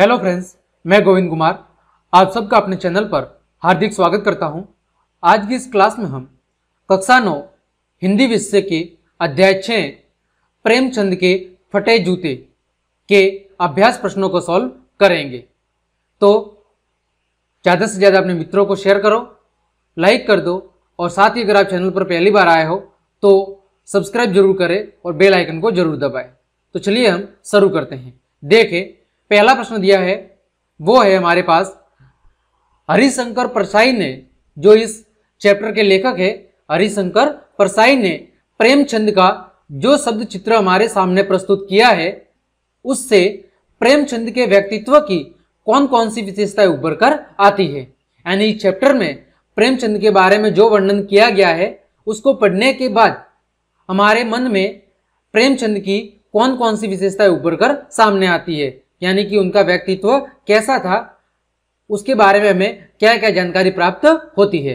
Hello friends मैं गोविंद कुमार आप सबका अपने चैनल पर हार्दिक स्वागत करता हूं। आज की इस क्लास में हम कक्षा नौ हिंदी विषय के अध्याय छः प्रेमचंद के फटे जूते के अभ्यास प्रश्नों को सॉल्व करेंगे तो ज़्यादा से ज़्यादा अपने मित्रों को शेयर करो लाइक कर दो और साथ ही अगर आप चैनल पर पहली बार आए हो तो सब्सक्राइब जरूर करें और बेल आइकन को जरूर दबाएं तो चलिए हम शुरू करते हैं देखें पहला प्रश्न दिया है वो है हमारे पास हरिशंकर परसाई ने जो इस चैप्टर के लेखक है हरिशंकर परसाई ने प्रेमचंद का जो शब्द चित्र हमारे सामने प्रस्तुत किया है उससे प्रेमचंद के व्यक्तित्व की कौन कौन सी विशेषताएं उभर कर आती है यानी इस चैप्टर में प्रेमचंद के बारे में जो वर्णन किया गया है उसको पढ़ने के बाद हमारे मन में प्रेमचंद की कौन कौन सी विशेषताएं उभर कर सामने आती है यानी कि उनका व्यक्तित्व कैसा था उसके बारे में हमें क्या क्या जानकारी प्राप्त होती है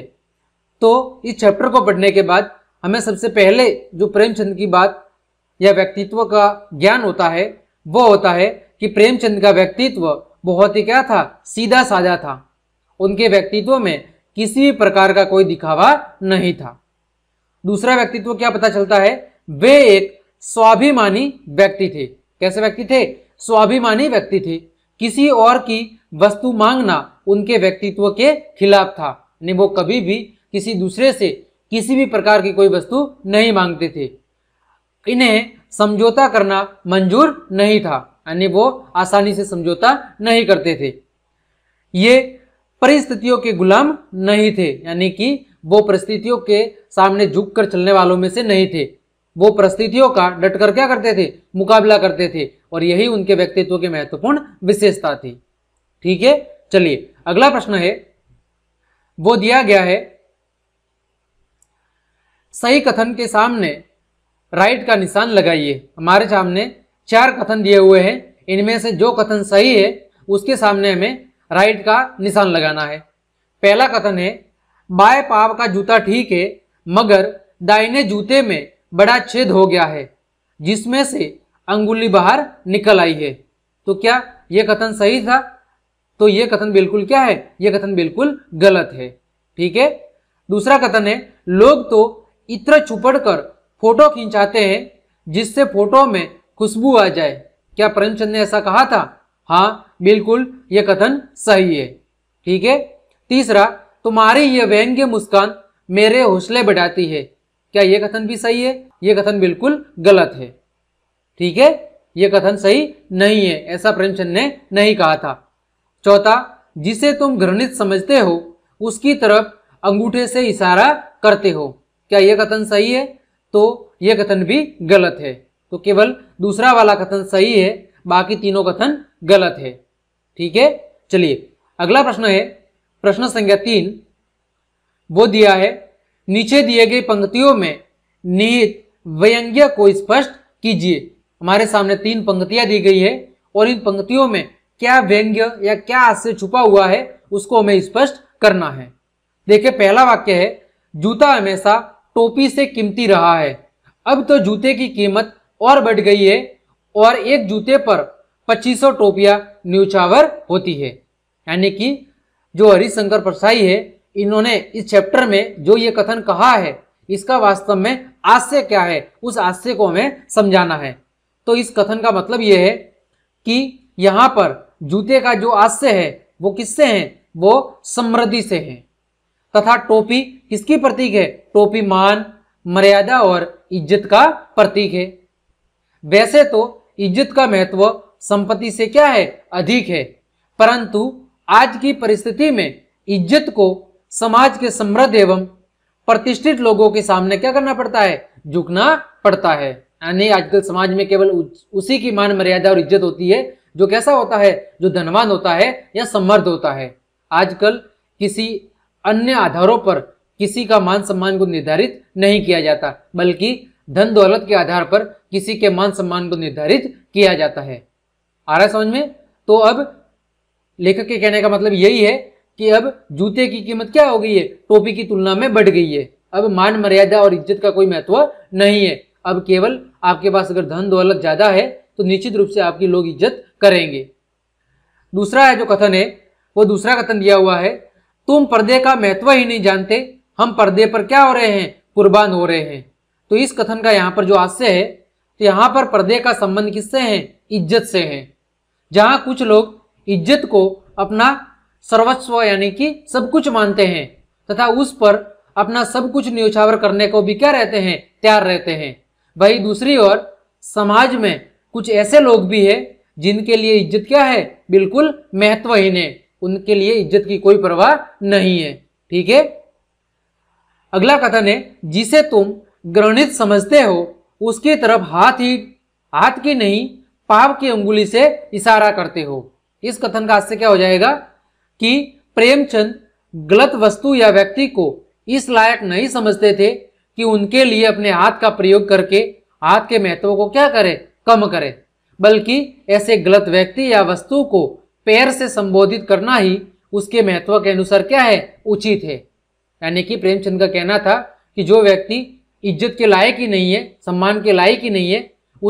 तो इस चैप्टर को पढ़ने के बाद हमें सबसे पहले जो प्रेमचंद की बात या व्यक्तित्व का ज्ञान होता है वो होता है कि प्रेमचंद का व्यक्तित्व बहुत ही क्या था सीधा साधा था उनके व्यक्तित्व में किसी भी प्रकार का कोई दिखावा नहीं था दूसरा व्यक्तित्व क्या पता चलता है वे एक स्वाभिमानी व्यक्ति थे कैसे व्यक्ति थे स्वाभिमानी व्यक्ति थे किसी और की वस्तु मांगना उनके व्यक्तित्व के खिलाफ था ने वो कभी भी किसी दूसरे से किसी भी प्रकार की कोई वस्तु नहीं मांगते थे इन्हें समझौता करना मंजूर नहीं था यानी वो आसानी से समझौता नहीं करते थे ये परिस्थितियों के गुलाम नहीं थे यानी कि वो परिस्थितियों के सामने झुक कर चलने वालों में से नहीं थे वो परिस्थितियों का डटकर क्या करते थे मुकाबला करते थे और यही उनके व्यक्तित्व की महत्वपूर्ण विशेषता थी ठीक है चलिए अगला प्रश्न है वो दिया गया है सही कथन के सामने राइट का निशान लगाइए हमारे सामने चार कथन दिए हुए हैं इनमें से जो कथन सही है उसके सामने हमें राइट का निशान लगाना है पहला कथन है बाएं पाप का जूता ठीक है मगर दाहिने जूते में बड़ा छेद हो गया है जिसमें से अंगुली बाहर निकल आई है तो क्या यह कथन सही था तो यह कथन बिल्कुल क्या है यह कथन बिल्कुल गलत है ठीक है दूसरा कथन है लोग तो इत्र छुपड़ कर फोटो खींचाते हैं जिससे फोटो में खुशबू आ जाए क्या प्रेमचंद ने ऐसा कहा था हाँ बिल्कुल यह कथन सही है ठीक है तीसरा तुम्हारी यह व्यंग्य मुस्कान मेरे हौसले बढ़ाती है क्या यह कथन भी सही है यह कथन बिल्कुल गलत है ठीक है यह कथन सही नहीं है ऐसा प्रेमचंद ने नहीं कहा था चौथा जिसे तुम घृणित समझते हो उसकी तरफ अंगूठे से इशारा करते हो क्या यह कथन सही है तो यह कथन भी गलत है तो केवल दूसरा वाला कथन सही है बाकी तीनों कथन गलत है ठीक है चलिए अगला प्रश्न है प्रश्न संख्या तीन वो दिया है नीचे दिए गए पंक्तियों में निहित व्यंग्य को स्पष्ट कीजिए हमारे सामने तीन पंक्तियां दी गई है और इन पंक्तियों में क्या व्यंग्य या क्या आशय छुपा हुआ है उसको हमें स्पष्ट करना है देखिये पहला वाक्य है जूता हमेशा टोपी से कीमती रहा है अब तो जूते की कीमत और बढ़ गई है और एक जूते पर 2500 टोपियां न्यूचावर होती है यानी कि जो हरिशंकर परसाई है इन्होंने इस चैप्टर में जो ये कथन कहा है इसका वास्तव में आशय क्या है उस आशय को हमें समझाना है तो इस कथन का मतलब यह है कि यहां पर जूते का जो आश्य है वो किससे है वो समृद्धि से है तथा टोपी किसकी प्रतीक है टोपी मान मर्यादा और इज्जत का प्रतीक है वैसे तो इज्जत का महत्व संपत्ति से क्या है अधिक है परंतु आज की परिस्थिति में इज्जत को समाज के समृद्ध एवं प्रतिष्ठित लोगों के सामने क्या करना पड़ता है झुकना पड़ता है यानी हाँ, आजकल समाज में केवल उसी की मान मर्यादा और इज्जत होती है जो कैसा होता है जो धनवान होता है या समर्थ होता है आजकल किसी अन्य आधारों पर किसी का मान सम्मान को निर्धारित नहीं किया जाता बल्कि धन दौलत के आधार पर किसी के मान सम्मान को निर्धारित किया जाता है आ रहा समझ में तो अब लेखक के कहने का मतलब यही है कि अब जूते की कीमत क्या हो गई है टोपी की तुलना में बढ़ गई है अब मान मर्यादा और इज्जत का कोई महत्व नहीं है अब केवल आपके पास अगर धन दौलत ज़्यादा है तो निश्चित रूप से आपकी लोग इज्जत करेंगे दूसरा है जो कथन है वो दूसरा कथन दिया हुआ है तुम पर्दे का महत्व ही नहीं जानते हम पर्दे पर क्या हो रहे हैं कुर्बान हो रहे हैं तो इस कथन का यहाँ पर जो आशय है तो यहाँ पर पर्दे का संबंध किससे है इज्जत से है जहां कुछ लोग इज्जत को अपना सर्वस्व यानी कि सब कुछ मानते हैं तथा उस पर अपना सब कुछ न्योछावर करने को भी क्या रहते हैं तैयार रहते हैं वही दूसरी ओर समाज में कुछ ऐसे लोग भी है जिनके लिए इज्जत क्या है बिल्कुल महत्वहीन है उनके लिए इज्जत की कोई परवाह नहीं है ठीक है अगला कथन है जिसे तुम ग्रहणित समझते हो उसकी तरफ हाथ ही हाथ की नहीं पाप की अंगुली से इशारा करते हो इस कथन का आश्चर्य क्या हो जाएगा कि प्रेमचंद गलत वस्तु या व्यक्ति को इस लायक नहीं समझते थे कि उनके लिए अपने हाथ का प्रयोग करके हाथ के महत्व को क्या करे कम करे बल्कि ऐसे गलत व्यक्ति या वस्तु को पैर से संबोधित करना ही उसके महत्व के अनुसार क्या है उचित है यानी कि प्रेमचंद का कहना था कि जो व्यक्ति इज्जत के लायक ही नहीं है सम्मान के लायक ही नहीं है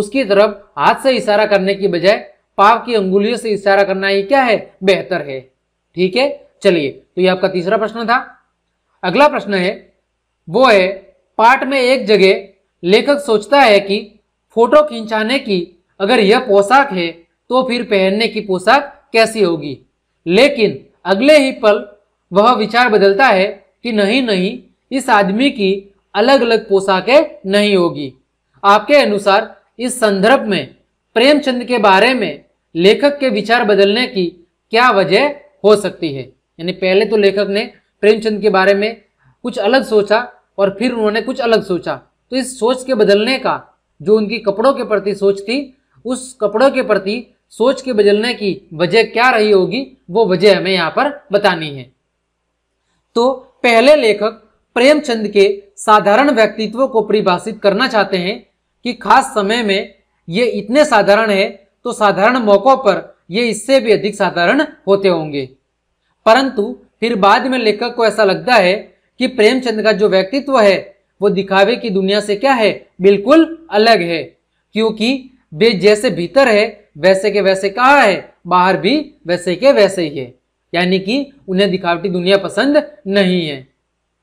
उसकी तरफ हाथ से इशारा करने की बजाय पाप की अंगुलियों से इशारा करना ही क्या है बेहतर है ठीक है चलिए तो ये आपका तीसरा प्रश्न था अगला प्रश्न है वो है पाठ में एक जगह लेखक सोचता है कि फोटो खिंचाने की अगर यह पोशाक है तो फिर पहनने की पोशाक कैसी होगी लेकिन अगले ही पल वह विचार बदलता है कि नहीं नहीं इस आदमी की अलग अलग पोशाकें नहीं होगी आपके अनुसार इस संदर्भ में प्रेमचंद के बारे में लेखक के विचार बदलने की क्या वजह हो सकती है यानी पहले तो लेखक ने प्रेमचंद के बारे में कुछ अलग सोचा और फिर उन्होंने कुछ अलग सोचा तो इस सोच के बदलने का जो उनकी कपड़ों के प्रति सोच थी उस कपड़ों के प्रति सोच के बदलने की वजह क्या रही होगी वो वजह हमें यहाँ पर बतानी है तो पहले लेखक प्रेमचंद के साधारण व्यक्तित्व को परिभाषित करना चाहते हैं कि खास समय में ये इतने साधारण है तो साधारण मौकों पर ये इससे भी अधिक साधारण होते होंगे परंतु फिर बाद में लेखक को ऐसा लगता है कि प्रेमचंद का जो व्यक्तित्व है वो दिखावे की दुनिया से क्या है बिल्कुल अलग है क्योंकि वे जैसे भीतर है वैसे के वैसे कहा है बाहर भी वैसे के वैसे ही है यानी कि उन्हें दिखावटी दुनिया पसंद नहीं है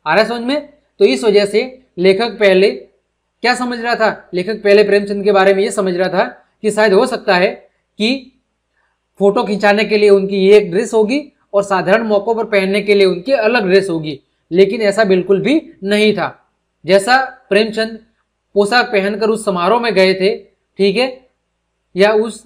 आ रहा समझ में तो इस वजह से लेखक पहले क्या समझ रहा था लेखक पहले प्रेमचंद के बारे में यह समझ रहा था कि शायद हो सकता है कि फोटो खिंचाने के लिए उनकी एक ड्रेस होगी और साधारण मौक़ों पर पहनने के लिए उनकी अलग ड्रेस होगी लेकिन ऐसा बिल्कुल भी नहीं था जैसा प्रेमचंद पोशाक पहनकर उस समारोह में गए थे ठीक है या उस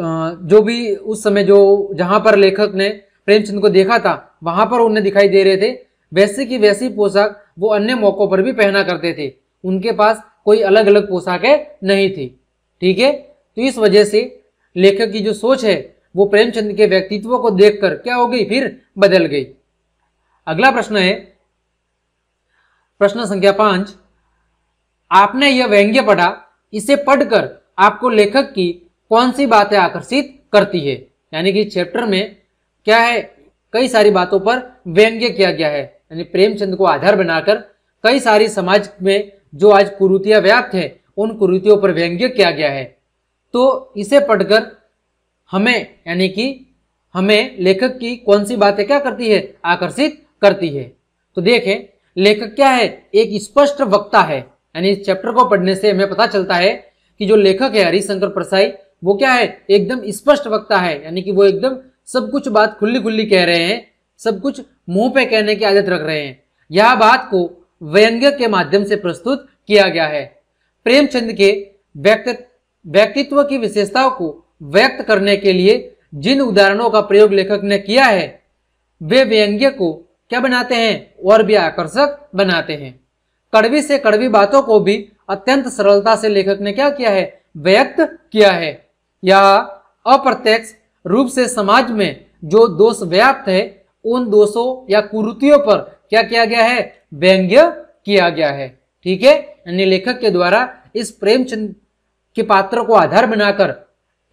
जो भी उस समय जो जहां पर लेखक ने प्रेमचंद को देखा था वहां पर उन्हें दिखाई दे रहे थे वैसे की वैसी पोशाक वो अन्य मौकों पर भी पहना करते थे उनके पास कोई अलग अलग पोशाकें नहीं थी ठीक है तो इस वजह से लेखक की जो सोच है वो प्रेमचंद के व्यक्तित्व को देखकर क्या हो गई फिर बदल गई अगला प्रश्न है प्रश्न संख्या पांच आपने यह व्यंग्य पढ़ा इसे पढ़कर आपको लेखक की कौन सी बातें आकर्षित करती है यानी कि चैप्टर में क्या है कई सारी बातों पर व्यंग्य किया गया है यानी प्रेमचंद को आधार बनाकर कई सारी समाज में जो आज कुरुतियां व्याप्त है उन कुरुतियों पर व्यंग्य किया गया है तो इसे पढ़कर हमें यानी कि हमें लेखक की कौन सी बातें क्या करती है आकर्षित करती है तो देखें लेखक क्या है एक स्पष्ट वक्ता है यानी इस चैप्टर को पढ़ने से हमें पता चलता है कि जो लेखक है हरिशंकर प्रसाई वो क्या है एकदम स्पष्ट वक्ता है यानी कि वो एकदम सब कुछ बात खुली खुली कह रहे हैं सब कुछ मुंह पे कहने की आदत रख रहे हैं यह बात को व्यंग्य के माध्यम से प्रस्तुत किया गया है प्रेमचंद के व्यक्तित्व की विशेषताओं को व्यक्त करने के लिए जिन उदाहरणों का प्रयोग लेखक ने किया है वे व्यंग्य को क्या बनाते हैं और भी आकर्षक बनाते हैं कड़वी से कड़वी बातों को भी अत्यंत सरलता से लेखक ने क्या किया है व्यक्त किया है या अप्रत्यक्ष रूप से समाज में जो दोष व्याप्त है उन दोषों या कुरुतियों पर क्या किया गया है व्यंग्य किया गया है ठीक है यानी लेखक के द्वारा इस प्रेमचंद के पात्र को आधार बनाकर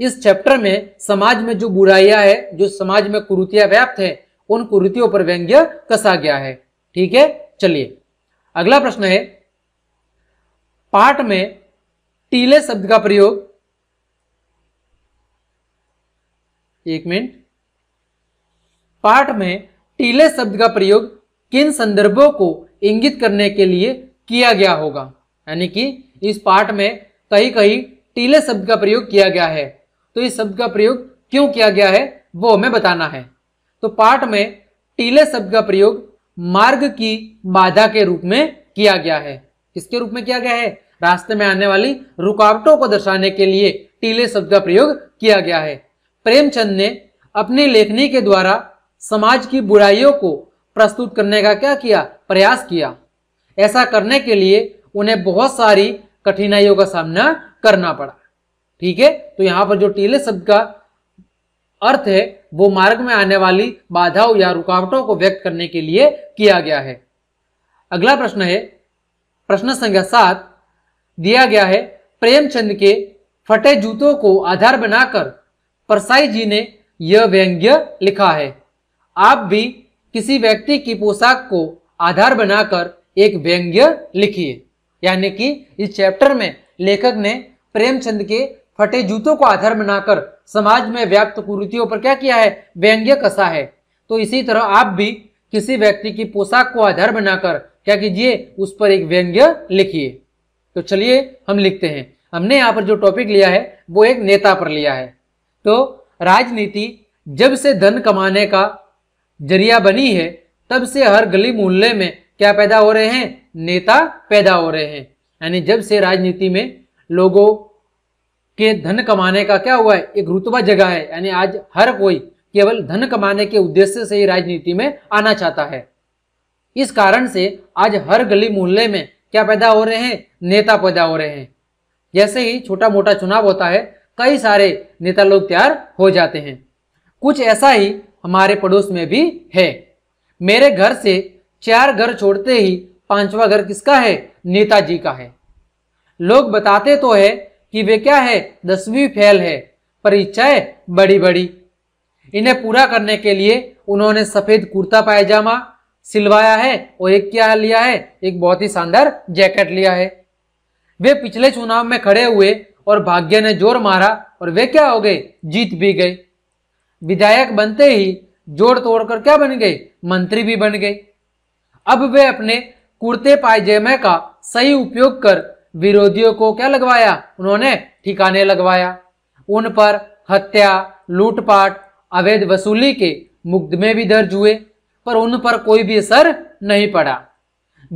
इस चैप्टर में समाज में जो बुराइयां है जो समाज में कुरुतियां व्याप्त है उन कुरीतियों पर व्यंग्य कसा गया है ठीक है चलिए अगला प्रश्न है पाठ में टीले शब्द का प्रयोग एक मिनट पाठ में टीले शब्द का प्रयोग किन संदर्भों को इंगित करने के लिए किया गया होगा यानी कि इस पाठ में कहीं कहीं टीले शब्द का प्रयोग किया गया है तो इस शब्द का प्रयोग क्यों किया गया है वो हमें बताना है तो पाठ में टीले शब्द का प्रयोग मार्ग की बाधा के रूप में किया गया है किसके रूप में किया गया है रास्ते में आने वाली रुकावटों को दर्शाने के लिए टीले शब्द का प्रयोग किया गया है प्रेमचंद ने अपनी लेखनी के द्वारा समाज की बुराइयों को प्रस्तुत करने का क्या किया प्रयास किया ऐसा करने के लिए उन्हें बहुत सारी कठिनाइयों का सामना करना पड़ा ठीक है तो यहां पर जो टीले शब्द का अर्थ है वो मार्ग में आने वाली बाधाओं या रुकावटों को व्यक्त करने के लिए किया गया है अगला प्रश्न है प्रश्न संख्या सात दिया गया है प्रेमचंद के फटे जूतों को आधार बनाकर परसाई जी ने यह व्यंग्य लिखा है आप भी किसी व्यक्ति की पोशाक को आधार बनाकर एक व्यंग्य लिखिए यानी कि इस चैप्टर में लेखक ने प्रेमचंद के फटे जूतों को आधार बनाकर समाज में व्याप्त कुरीतियों पर क्या किया है व्यंग्य कसा है तो इसी तरह आप भी किसी व्यक्ति की पोशाक को आधार बनाकर क्या कीजिए उस पर एक व्यंग्य लिखिए तो चलिए हम लिखते हैं हमने यहाँ पर जो टॉपिक लिया है वो एक नेता पर लिया है तो राजनीति जब से धन कमाने का जरिया बनी है तब से हर गली मोहल्ले में क्या पैदा हो रहे हैं नेता पैदा हो रहे हैं यानी जब से राजनीति में लोगों कि धन कमाने का क्या हुआ है एक रुतबा जगह है यानी आज हर कोई केवल धन कमाने के उद्देश्य से ही राजनीति में आना चाहता है इस कारण से आज हर गली मोहल्ले में क्या पैदा हो रहे हैं नेता पैदा हो रहे हैं जैसे ही छोटा मोटा चुनाव होता है कई सारे नेता लोग तैयार हो जाते हैं कुछ ऐसा ही हमारे पड़ोस में भी है मेरे घर से चार घर छोड़ते ही पांचवा घर किसका है नेताजी का है लोग बताते तो है कि वे क्या है दसवीं फेल है परीक्षाएं बड़ी बड़ी इन्हें पूरा करने के लिए उन्होंने सफेद कुर्ता पायजामा सिलवाया है और एक क्या लिया है एक बहुत ही शानदार जैकेट लिया है वे पिछले चुनाव में खड़े हुए और भाग्य ने जोर मारा और वे क्या हो गए जीत भी गए विधायक बनते ही जोड़ तोड़कर क्या बन गए मंत्री भी बन गए अब वे अपने कुर्ते पायजामे का सही उपयोग कर विरोधियों को क्या लगवाया उन्होंने ठिकाने लगवाया उन पर हत्या लूटपाट अवैध वसूली के मुकदमे भी दर्ज हुए पर उन पर कोई भी असर नहीं पड़ा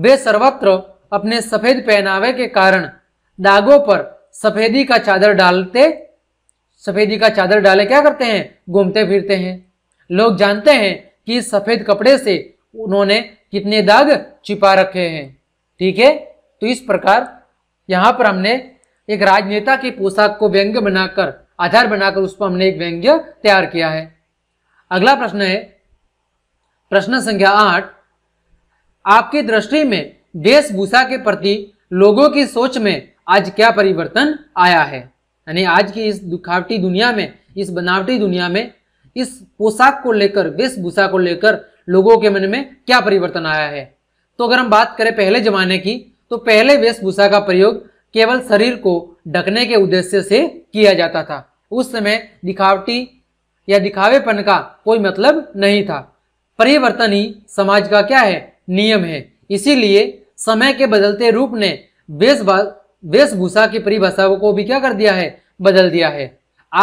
वे सर्वत्र अपने सफेद पहनावे के कारण दागों पर सफेदी का चादर डालते सफेदी का चादर डाले क्या करते हैं घूमते फिरते हैं लोग जानते हैं कि सफेद कपड़े से उन्होंने कितने दाग छिपा रखे हैं ठीक है तो इस प्रकार यहाँ पर हमने एक राजनेता की पोशाक को व्यंग्य बनाकर आधार बनाकर उस पर हमने एक व्यंग्य तैयार किया है अगला प्रश्न है प्रश्न संख्या आठ आपकी दृष्टि में वेशभूषा के प्रति लोगों की सोच में आज क्या परिवर्तन आया है यानी आज की इस दुखावटी दुनिया में इस बनावटी दुनिया में इस पोशाक को लेकर वेशभूषा को लेकर लोगों के मन में क्या परिवर्तन आया है तो अगर हम बात करें पहले जमाने की तो पहले वेशभूषा का प्रयोग केवल शरीर को ढकने के उद्देश्य से किया जाता था उस समय दिखावटी या दिखावेपन का कोई मतलब नहीं था परिवर्तन ही समाज का क्या है नियम है इसीलिए समय के बदलते रूप ने वेशभूषा की परिभाषा को भी क्या कर दिया है बदल दिया है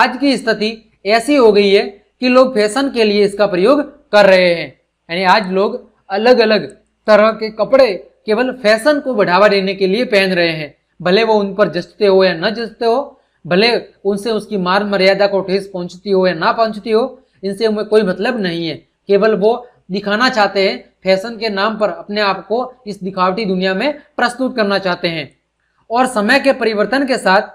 आज की स्थिति ऐसी हो गई है कि लोग फैशन के लिए इसका प्रयोग कर रहे हैं यानी आज लोग अलग अलग तरह के कपड़े केवल फैशन को बढ़ावा देने के लिए पहन रहे हैं भले वो उन पर जचते हो या न जचते हो भले उनसे उसकी मान मर्यादा को ठेस पहुंचती हो या ना पहुंचती हो इनसे उन्हें कोई मतलब नहीं है केवल वो दिखाना चाहते हैं फैशन के नाम पर अपने आप को इस दिखावटी दुनिया में प्रस्तुत करना चाहते हैं और समय के परिवर्तन के साथ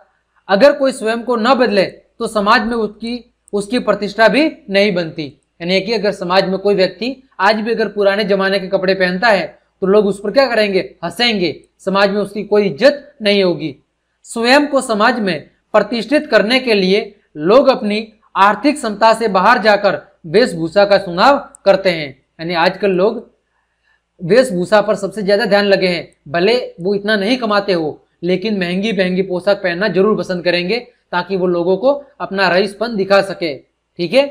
अगर कोई स्वयं को न बदले तो समाज में उसकी उसकी प्रतिष्ठा भी नहीं बनती यानी कि अगर समाज में कोई व्यक्ति आज भी अगर पुराने जमाने के कपड़े पहनता है तो लोग उस पर क्या करेंगे हंसेंगे समाज में उसकी कोई इज्जत नहीं होगी स्वयं को समाज में प्रतिष्ठित करने के लिए लोग अपनी आर्थिक क्षमता से बाहर जाकर वेशभूषा का चुनाव करते हैं यानी आजकल लोग वेशभूषा पर सबसे ज्यादा ध्यान लगे हैं भले वो इतना नहीं कमाते हो लेकिन महंगी महंगी पोशाक पहनना जरूर पसंद करेंगे ताकि वो लोगों को अपना रईसपन दिखा सके ठीक है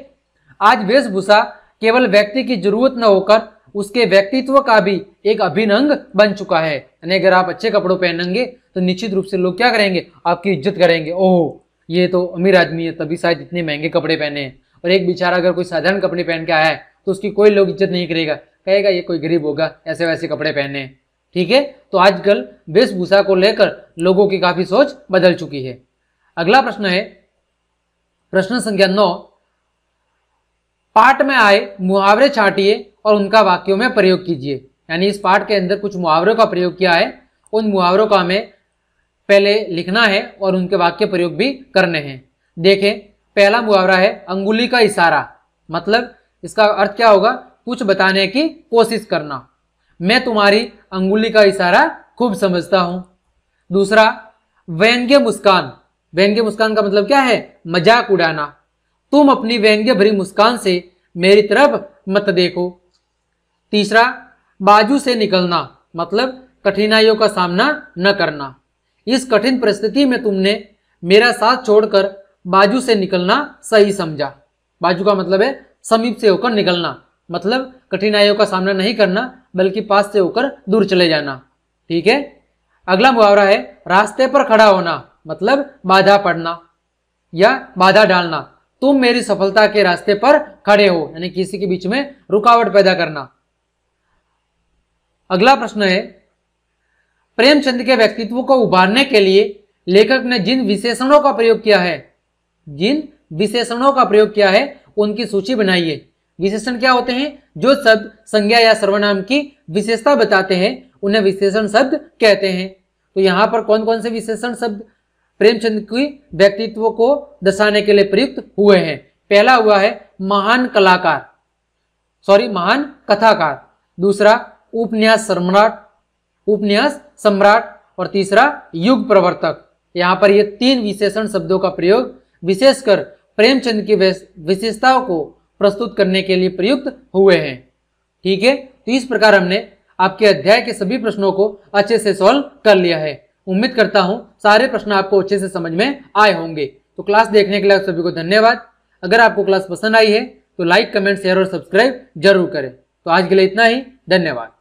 आज वेशभूषा केवल व्यक्ति की जरूरत न होकर उसके व्यक्तित्व का भी एक अभिन्न अंग बन चुका है यानी अगर आप अच्छे कपड़ों पहनेंगे तो निश्चित रूप से लोग क्या करेंगे आपकी इज्जत करेंगे ओह ये तो अमीर आदमी है तभी शायद इतने महंगे कपड़े पहने हैं और एक बेचारा अगर कोई साधारण कपड़े पहन के आया है तो उसकी कोई लोग इज्जत नहीं करेगा कहेगा ये कोई गरीब होगा ऐसे वैसे कपड़े पहने ठीक है तो आजकल वेशभूषा को लेकर लोगों की काफी सोच बदल चुकी है अगला प्रश्न है प्रश्न संख्या नौ पाठ में आए मुहावरे छाटिए और उनका वाक्यों में प्रयोग कीजिए यानी इस पाठ के अंदर कुछ मुहावरों का प्रयोग किया है उन मुहावरों का हमें पहले लिखना है और उनके वाक्य प्रयोग भी करने हैं देखें पहला मुहावरा है अंगुली का इशारा मतलब इसका अर्थ क्या होगा कुछ बताने की कोशिश करना मैं तुम्हारी अंगुली का इशारा खूब समझता हूं दूसरा व्यंग्य मुस्कान व्यंग्य मुस्कान का मतलब क्या है मजाक उड़ाना तुम अपनी व्यंग्य भरी मुस्कान से मेरी तरफ मत देखो तीसरा बाजू से निकलना मतलब कठिनाइयों का सामना न करना इस कठिन परिस्थिति में तुमने मेरा साथ छोड़कर बाजू से निकलना सही समझा बाजू का मतलब है समीप से होकर निकलना मतलब कठिनाइयों का सामना नहीं करना बल्कि पास से होकर दूर चले जाना ठीक है अगला मुहावरा है रास्ते पर खड़ा होना मतलब बाधा पड़ना या बाधा डालना तुम मेरी सफलता के रास्ते पर खड़े हो यानी किसी के बीच में रुकावट पैदा करना अगला प्रश्न है प्रेमचंद के व्यक्तित्व को उभारने के लिए लेखक ने जिन विशेषणों का प्रयोग किया है जिन विशेषणों का प्रयोग किया है उनकी सूची बनाइए विशेषण क्या होते हैं जो शब्द संज्ञा या सर्वनाम की विशेषता बताते हैं उन्हें विशेषण शब्द कहते हैं तो यहां पर कौन कौन से विशेषण शब्द प्रेमचंद की व्यक्तित्व को दर्शाने के लिए प्रयुक्त हुए हैं पहला हुआ है महान कलाकार सॉरी महान कथाकार दूसरा उपन्यास सम्राट उपन्यास सम्राट और तीसरा युग प्रवर्तक यहाँ पर ये तीन विशेषण शब्दों का प्रयोग विशेषकर प्रेमचंद की विशेषताओं को प्रस्तुत करने के लिए प्रयुक्त हुए हैं ठीक है तो इस प्रकार हमने आपके अध्याय के सभी प्रश्नों को अच्छे से सॉल्व कर लिया है उम्मीद करता हूँ सारे प्रश्न आपको अच्छे से समझ में आए होंगे तो क्लास देखने के लिए आप सभी को धन्यवाद अगर आपको क्लास पसंद आई है तो लाइक कमेंट शेयर और सब्सक्राइब जरूर करें तो आज के लिए इतना ही धन्यवाद